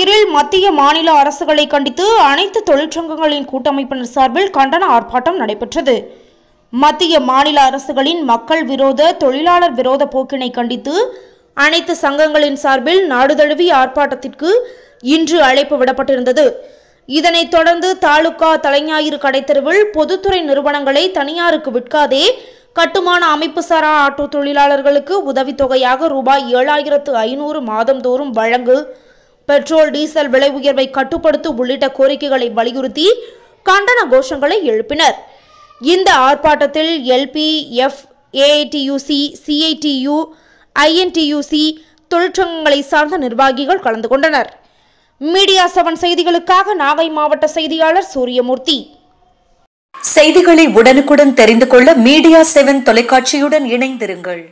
புதுவையில் மத்திய மாநில அரசுகளை கண்டித்து அனைத்து தொழிற்சங்கங்களின் கூட்டமைப்பினர் சார்பில் கண்டன ஆர்ப்பாட்டம் நடைபெற்றது மத்திய மாநில அரசுகளின் மக்கள் விரோத தொழிலாளர் விரோத போக்கினை கண்டித்து அனைத்து சங்கங்களின் சார்பில் நாடு தழுவிய ஆர்ப்பாட்டத்திற்கு இன்று அழைப்பு விடப்பட்டிருந்தது இதனைத் தொடர்ந்து தாலுகா தலைஞாயிறு கடைத்தருவில் பொதுத்துறை நிறுவனங்களை தனியாருக்கு விற்காதே கட்டுமான அமைப்பு சாரா ஆட்டோ தொழிலாளர்களுக்கு உதவித்தொகையாக ரூபாய் ஏழாயிரத்து ஐநூறு மாதந்தோறும் வழங்கு பெட்ரோல் டீசல் விலை உயர்வை கட்டுப்படுத்தும் உள்ளிட்ட கோரிக்கைகளை வலியுறுத்தி கண்டன கோஷங்களை எழுப்பினர் இந்த ஆர்ப்பாட்டத்தில் LP F AITUC CITU INTUC தொழிற்சங்கங்களை சார்ந்த நிர்வாகிகள் கலந்து கொண்டனர் மீடியா செவன் செய்திகளுக்காக நாகை மாவட்ட செய்தியாளர் சூரியமூர்த்தி செய்திகளை உடனுக்குடன் தெரிந்து கொள்ள மீடியா செவன் தொலைக்காட்சியுடன் இணைந்திருங்கள்